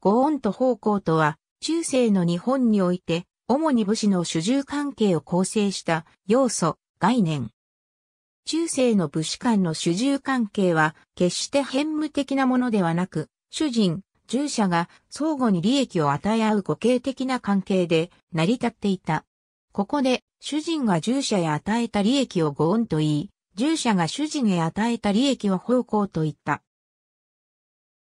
ご恩と奉公とは、中世の日本において、主に武士の主従関係を構成した要素、概念。中世の武士間の主従関係は、決して変無的なものではなく、主人、従者が相互に利益を与え合う互恵的な関係で成り立っていた。ここで、主人が従者へ与えた利益をご恩と言い、従者が主人へ与えた利益を奉公と言った。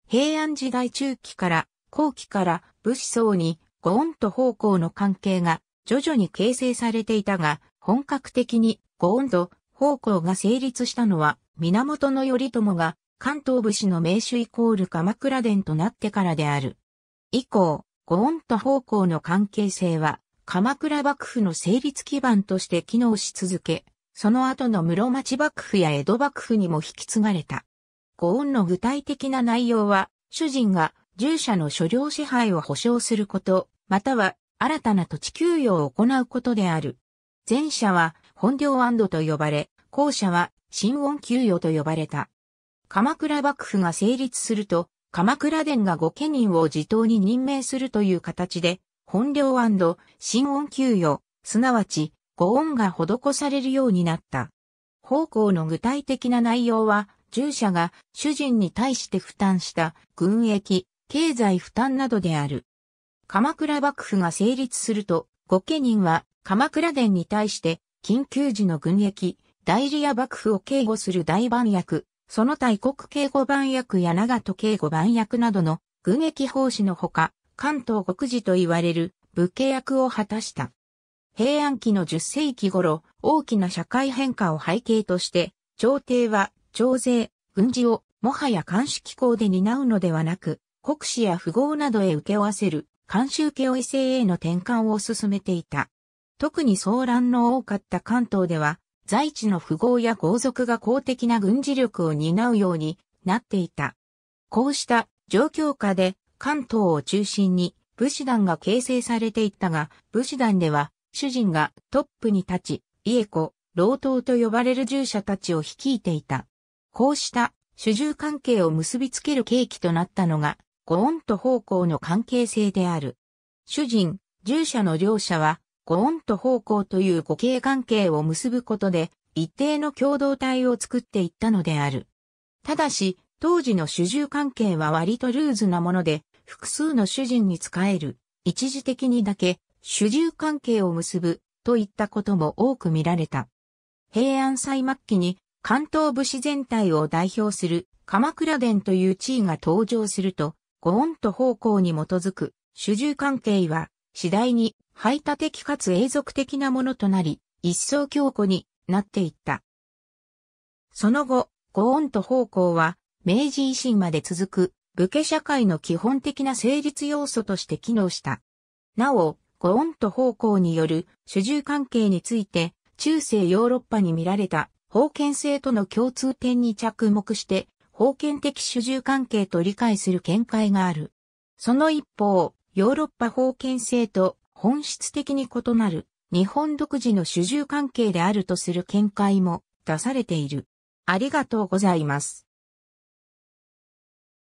平安時代中期から後期から武士層にご恩と方向の関係が徐々に形成されていたが、本格的にご恩と方向が成立したのは、源頼朝が関東武士の名手イコール鎌倉殿となってからである。以降、ご恩と方向の関係性は、鎌倉幕府の成立基盤として機能し続け、その後の室町幕府や江戸幕府にも引き継がれた。ご恩の具体的な内容は、主人が従者の所領支配を保障すること、または新たな土地給与を行うことである。前者は本領安堵と呼ばれ、後者は新恩給与と呼ばれた。鎌倉幕府が成立すると、鎌倉殿が御家人を自頭に任命するという形で、本領安堵、新恩給与、すなわち、御恩が施されるようになった。奉公の具体的な内容は、従者が主人に対して負担した軍役、経済負担などである。鎌倉幕府が成立すると、御家人は鎌倉殿に対して、緊急時の軍役、代理や幕府を警護する大番役、その他異国警護番役や長戸警護番役などの軍役奉仕のほか、関東国事といわれる武家役を果たした。平安期の10世紀頃、大きな社会変化を背景として、朝廷は徴税、軍事をもはや監視機構で担うのではなく、国史や富豪などへ受け負わせる、監修家を異性への転換を進めていた。特に騒乱の多かった関東では、在地の富豪や豪族が公的な軍事力を担うようになっていた。こうした状況下で関東を中心に武士団が形成されていったが、武士団では主人がトップに立ち、家子、老頭と呼ばれる従者たちを率いていた。こうした主従関係を結びつける契機となったのが御恩と奉公の関係性である。主人、従者の両者は、御恩と奉公という互恵関係を結ぶことで、一定の共同体を作っていったのである。ただし、当時の主従関係は割とルーズなもので、複数の主人に仕える、一時的にだけ、主従関係を結ぶ、といったことも多く見られた。平安最末期に、関東武士全体を代表する鎌倉殿という地位が登場すると、ご恩と方向に基づく主従関係は次第に排他的かつ永続的なものとなり、一層強固になっていった。その後、ご恩と方向は明治維新まで続く武家社会の基本的な成立要素として機能した。なお、ご恩と方向による主従関係について中世ヨーロッパに見られた封建制との共通点に着目して封建的主従関係と理解する見解がある。その一方、ヨーロッパ封建制と本質的に異なる日本独自の主従関係であるとする見解も出されている。ありがとうございます。